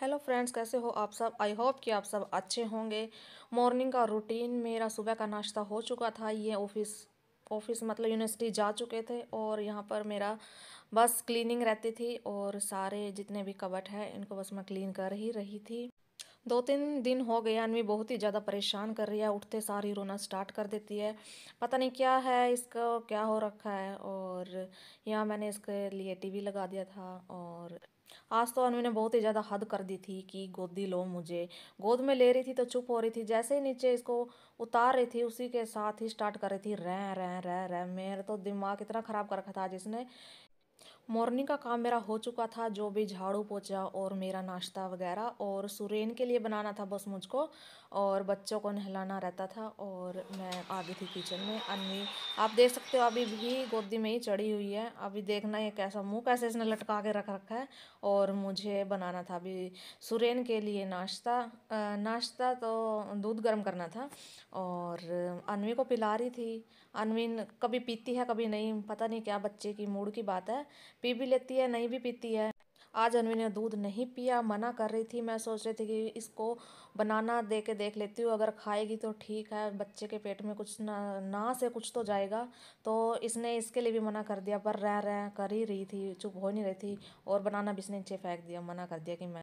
hello friends कैसे हो आप सब आई होप कि आप सब अच्छे होंगे मॉर्निंग का रूटीन मेरा सुबह का नाश्ता हो चुका था ये ऑफिस ऑफिस मतलब यूनिवर्सिटी जा चुके थे और यहाँ पर मेरा बस क्लीनिंग रहती थी और सारे जितने भी कबट हैं इनको बस मैं क्लीन कर ही रही थी दो तीन दिन हो गया अनवी बहुत ही ज़्यादा परेशान कर रही है उठते सार ही रोना स्टार्ट कर देती है पता नहीं क्या है इसका क्या हो रखा है और यहाँ मैंने इसके लिए टीवी लगा दिया था और आज तो अनवी ने बहुत ही ज़्यादा हद कर दी थी कि गोदी लो मुझे गोद में ले रही थी तो चुप हो रही थी जैसे ही नीचे इसको उतार रही थी उसी के साथ ही स्टार्ट कर रही थी रह रह रह रह मेरा तो दिमाग इतना ख़राब कर रखा था जिसने मॉर्निंग का काम मेरा हो चुका था जो भी झाड़ू पोछा और मेरा नाश्ता वगैरह और सुरेन के लिए बनाना था बस मुझको और बच्चों को नहलाना रहता था और मैं आ गई थी किचन में अन्नी आप देख सकते हो अभी भी गोदी में ही चढ़ी हुई है अभी देखना ये कैसा मुंह कैसे इसने लटका के रख रखा है और मुझे बनाना था अभी सुरेन के लिए नाश्ता नाश्ता तो दूध गर्म करना था और अनवी को पिला रही थी अनवी कभी पीती है कभी नहीं पता नहीं क्या बच्चे की मूड की बात है पी भी लेती है नहीं भी पीती है आज अनवी ने दूध नहीं पिया मना कर रही थी मैं सोच रही थी कि इसको बनाना दे के देख लेती हूँ अगर खाएगी तो ठीक है बच्चे के पेट में कुछ ना ना से कुछ तो जाएगा तो इसने इसके लिए भी मना कर दिया पर रह रह कर ही रही थी चुप हो नहीं रही थी और बनाना भी इसने नीचे फेंक दिया मना कर दिया कि मैं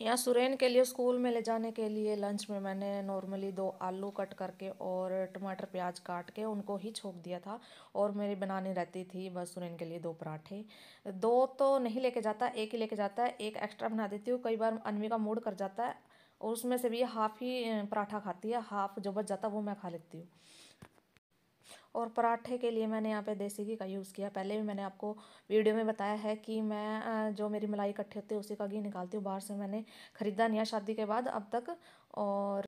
यहाँ सुरेन के लिए स्कूल में ले जाने के लिए लंच में मैंने नॉर्मली दो आलू कट करके और टमाटर प्याज काट के उनको ही छोक दिया था और मेरी बनानी रहती थी बस सुरेन के लिए दो पराठे दो तो नहीं लेके जाता एक ही लेके जाता है एक एक्स्ट्रा बना देती हूँ कई बार अनवी का मूड कर जाता है और उसमें से भी हाफ़ ही पराठा खाती है हाफ़ जो बच जाता है वो मैं खा लेती हूँ और पराठे के लिए मैंने यहाँ पे देसी घी का यूज़ किया पहले भी मैंने आपको वीडियो में बताया है कि मैं जो मेरी मलाई इकट्ठी होती है उसी का घी निकालती हूँ बाहर से मैंने ख़रीदा नहीं है शादी के बाद अब तक और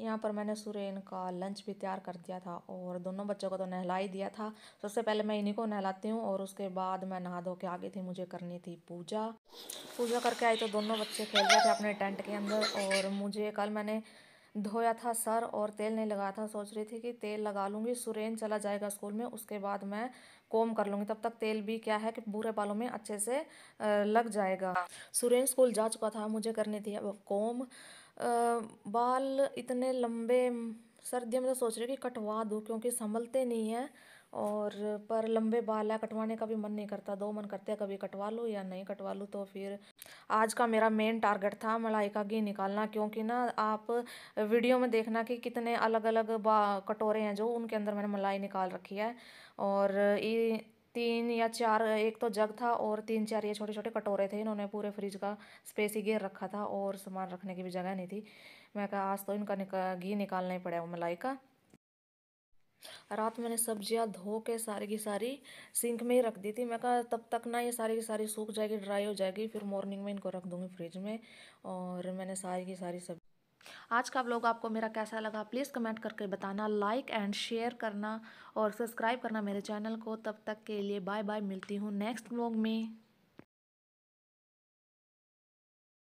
यहाँ पर मैंने सुरेन का लंच भी तैयार कर दिया था और दोनों बच्चों को तो नहला ही दिया था सबसे पहले मैं इन्हीं को नहलाती हूँ और उसके बाद मैं नहा धो के आ गई थी मुझे करनी थी पूजा पूजा करके आई तो दोनों बच्चे खेल रहे थे अपने टेंट के अंदर और मुझे कल मैंने धोया था सर और तेल नहीं लगाया था सोच रही थी कि तेल लगा लूँगी सुरेन चला जाएगा स्कूल में उसके बाद मैं कोम कर लूँगी तब तक तेल भी क्या है कि बुरे बालों में अच्छे से लग जाएगा सुरेन स्कूल जा चुका था मुझे करनी थी अब कोम बाल इतने लंबे सर्दियों में तो सोच रही कि कटवा दूँ क्योंकि संभलते नहीं हैं और पर लंबे बाल है कटवाने का भी मन नहीं करता दो मन करते हैं कभी कटवा लूँ या नहीं कटवा लूँ तो फिर आज का मेरा मेन टारगेट था मलाई का घी निकालना क्योंकि ना आप वीडियो में देखना कि कितने अलग अलग कटोरे हैं जो उनके अंदर मैंने मलाई निकाल रखी है और ये तीन या चार एक तो जग था और तीन चार ये छोटे छोटे कटोरे थे इन्होंने पूरे फ्रिज का स्पेस ही घेर रखा था और सामान रखने की भी जगह नहीं थी मैं कहा आज तो इनका निका घी निकालना ही पड़ा मलाई का रात मैंने सब्जियां धो के सारी की सारी सिंक में ही रख दी थी मैं कहा तब तक ना ये सारी की सारी सूख जाएगी ड्राई हो जाएगी फिर मॉर्निंग में इनको रख दूँगी फ्रिज में और मैंने सारी की सारी सब्जी आज का व्लॉग आपको मेरा कैसा लगा प्लीज़ कमेंट करके बताना लाइक एंड शेयर करना और सब्सक्राइब करना मेरे चैनल को तब तक के लिए बाय बाय मिलती हूँ नेक्स्ट व्लॉग में